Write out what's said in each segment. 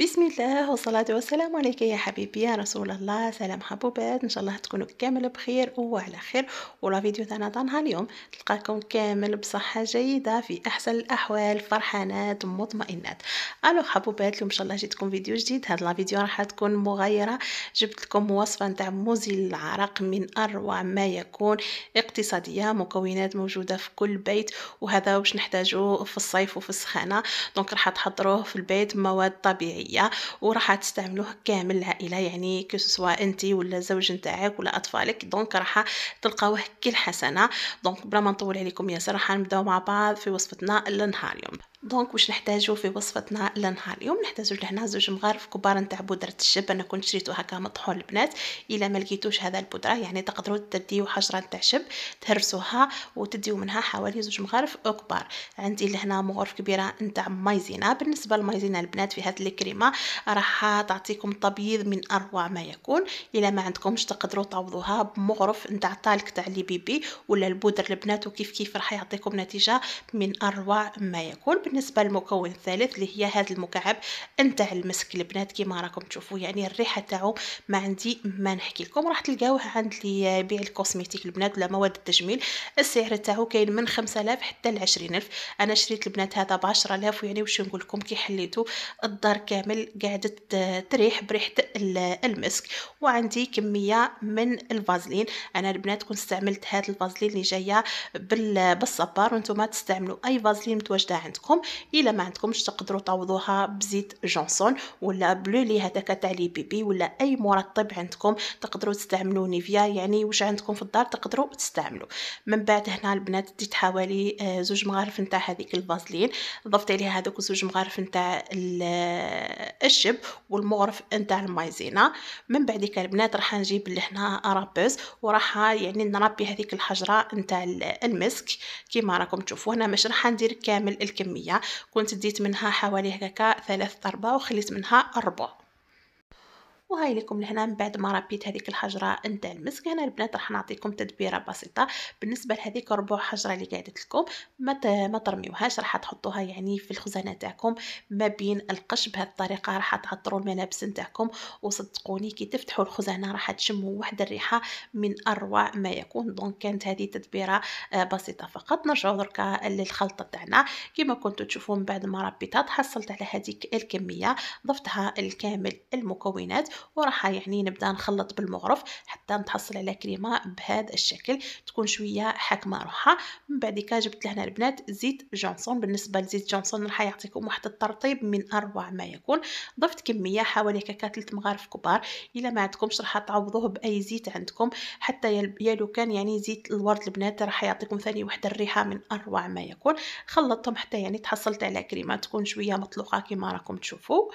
بسم الله والصلاة والسلام عليك يا حبيبي يا رسول الله سلام حبوبات ان شاء الله تكونوا كامل بخير وعلى خير ولا فيديو تاعنا تاع اليوم تلقاكم كامل بصحة جيدة في احسن الاحوال فرحانات مطمئنات الو حبوبات اليوم ان شاء الله جيتكم فيديو جديد هاد لا فيديو راح تكون مغايرة جبت لكم وصفة نتاع مزيل العرق من اروع ما يكون اقتصادية مكونات موجودة في كل بيت وهذا واش نحتاجوه في الصيف وفي السخانة دونك راح تحضروه في البيت مواد طبيعية العربيه وراح تستعملوه كامل العائله يعني كسوا انت ولا الزوج نتاعك ولا اطفالك دونك راح تلقاوه كل حسنه دونك بلا ما نطول عليكم ياسر راح نبداو مع بعض في وصفتنا لنهار اليوم دونك واش نحتاجو في وصفتنا لنهار اليوم نحتاجو لهنا زوج مغارف كبار نتاع بودره الشب انا كنت شريتو هكا مطحون البنات الا ما لقيتوش هذا البودره يعني تقدروا تديو حجره نتاع شب تهرسوها وتديو منها حوالي زوج مغارف كبار عندي لهنا مغرف كبيره نتاع مايزينا بالنسبه للمايزينا البنات في هذه الكريمه راح تعطيكم تبييض من اروع ما يكون الا ما عندكمش تقدروا تعوضوها بمغرف نتاع طالك تاع لي بيبي ولا البودر البنات وكيف كيف راح يعطيكم نتيجه من اروع ما يكون بالنسبه للمكون الثالث اللي هي هذا المكعب نتاع المسك البنات كيما راكم تشوفوا يعني الريحه تاعو ما عندي ما نحكي لكم راح تلقاوه عند اللي يبيع الكوسميتيك البنات ولا مواد التجميل السعر تاعو كاين من 5000 حتى ل 20000 انا شريت البنات هذا ب 10000 ويعني واش نقول لكم كي حليته الدار كامل قعدت تريح بريحه المسك وعندي كميه من الفازلين انا البنات كنت استعملت هذا الفازلين اللي جايه بالصبار وانتم تستعملوا اي فازلين متواجده عندكم ديالكم الا ما عندكمش تقدروا تعوضوها بزيت جونسون ولا بلولي هذاك تاع لي بيبي ولا اي مرطب عندكم تقدروا تستعملوا نيفيا يعني واش عندكم في الدار تقدروا تستعملوا من بعد هنا البنات ديت حوالي آه، زوج مغارف نتاع هذيك الفازلين ضفت عليها هذوك زوج مغارف نتاع آه، الشب والمغرف نتاع المايزينا من بعد كان البنات راح نجيب لهنا رابوز وراح آه، يعني نربي هذيك الحجره نتاع المسك كيما راكم تشوفوا هنا مش راح ندير كامل الكميه كنت ديت منها حوالي هكاكا ثلاث ضربة وخليت منها ربع وهاي لكم لهنا من بعد ما ربيت هذيك الحجره نتاع المسك هنا البنات راح نعطيكم تدبيره بسيطه بالنسبه لهذيك ربع حجره اللي قعدت لكم ما ما ترميوهاش راح تحطوها يعني في الخزانه تاعكم ما بين القش بهذه الطريقه راح تعطروا الملابس نتاعكم وصدقوني كي تفتحوا الخزانه راح تشموا واحد الريحه من اروع ما يكون دونك كانت هذه تدبيره آه، بسيطه فقط نرجعوا دركا للخلطه تاعنا كما كنتوا تشوفون من بعد ما ربيتها تحصلت على هذيك الكميه ضفتها الكامل المكونات وراح يعني نبدا نخلط بالمغرف حتى نتحصل على كريمه بهذا الشكل تكون شويه حاكمه روحها من بعد كده جبت لهنا البنات زيت جونسون بالنسبه لزيت جونسون راح يعطيكم واحد الترطيب من اروع ما يكون ضفت كميه حوالي هكا 3 مغارف كبار الا ما عندكمش راح تعوضوه باي زيت عندكم حتى يا لو كان يعني زيت الورد البنات راح يعطيكم ثاني واحد الريحه من اروع ما يكون خلطتهم حتى يعني تحصلت على كريمه تكون شويه مطلوقه كما راكم تشوفوا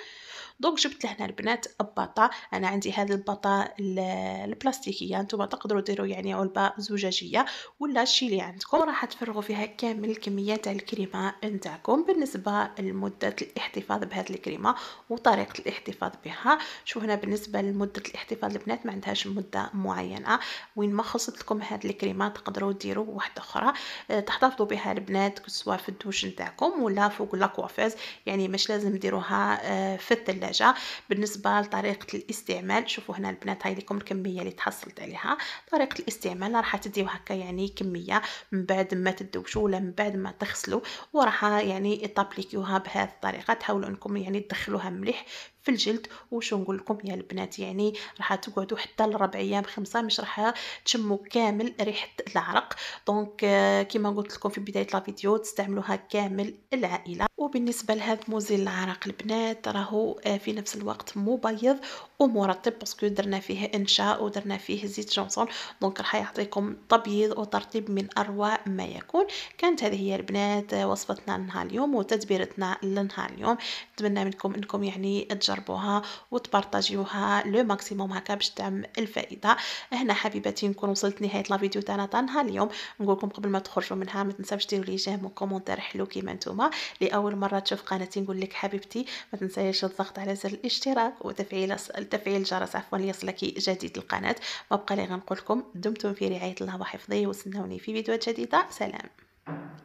دونك جبت لهنا البنات اباطه انا عندي هذه البطا البلاستيكيه نتوما تقدروا ديروا يعني علبه زجاجيه ولا شي اللي عندكم راح تفرغوا فيها كامل الكميه تاع الكريمه نتاعكم بالنسبه لمده الاحتفاظ بهذه الكريمه وطريقه الاحتفاظ بها شو هنا بالنسبه لمده الاحتفاظ البنات ما عندهاش مده معينه وين ما خلصت لكم هذه الكريمه تقدروا ديروا واحده اخرى آه، تحتفظوا بها البنات سواء في الدوش نتاعكم ولا فوق لاكوافيز يعني مش لازم ديروها آه، في الثلاجه بالنسبه لطريقه الاستعمال شوفوا هنا البنات هاي لكم الكميه اللي تحصلت عليها طريقه الاستعمال راح تديو هكا يعني كميه من بعد ما تدوشوا ولا من بعد ما تغسلوا وراح يعني طابليكيوها بهذه الطريقه تحاولوا انكم يعني تدخلوها مليح في الجلد وشو نقول لكم يا البنات يعني راح تقعدوا حتى لربع ايام خمسه مش راح تشموا كامل ريحه العرق دونك آه، كما قلت لكم في بدايه لا فيديو تستعملوها كامل العائله وبالنسبه لهذا مزيل العرق البنات راهو آه، في نفس الوقت مبيض ومرطب باسكو درنا فيه انشاء ودرنا فيه زيت جونسون دونك راح يعطيكم تبييض وترطيب من اروع ما يكون كانت هذه هي البنات آه، وصفتنا لنهار اليوم وتدبيرتنا لنهار اليوم نتمنى منكم انكم يعني تجربوها وتبارطاجيوها لو ماكسيموم هكا باش تعم الفائده هنا حبيباتي نكون وصلت نهايه لا فيديو تاعنا تاع نهار اليوم نقول لكم قبل ما تخرجوا منها ما تنساوش ديروا لي جيم وكومونتير حلو كيما نتوما لاول مره تشوف قناتي نقول لك حبيبتي ما تنسايش الضغط على زر الاشتراك وتفعيل تفعيل الجرس عفوا ليصلك جديد القناه ما بقى لي غنقول لكم دمتم في رعايه الله وحفظه وسنوني في فيديوهات جديده سلام